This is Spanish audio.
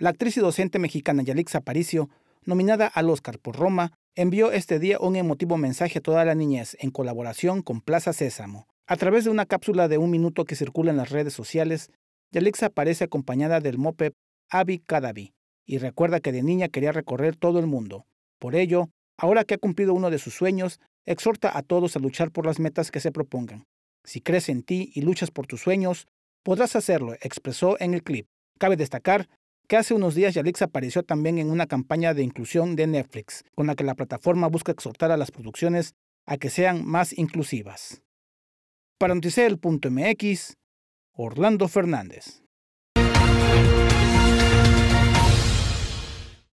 La actriz y docente mexicana Yalix Aparicio, nominada al Oscar por Roma, envió este día un emotivo mensaje a toda la niñez en colaboración con Plaza Sésamo. A través de una cápsula de un minuto que circula en las redes sociales, Yalix aparece acompañada del mope Abi Cadavi y recuerda que de niña quería recorrer todo el mundo. Por ello, ahora que ha cumplido uno de sus sueños, exhorta a todos a luchar por las metas que se propongan. Si crees en ti y luchas por tus sueños, podrás hacerlo, expresó en el clip. Cabe destacar que hace unos días Yalix apareció también en una campaña de inclusión de Netflix, con la que la plataforma busca exhortar a las producciones a que sean más inclusivas. Para Noticel.mx, Orlando Fernández.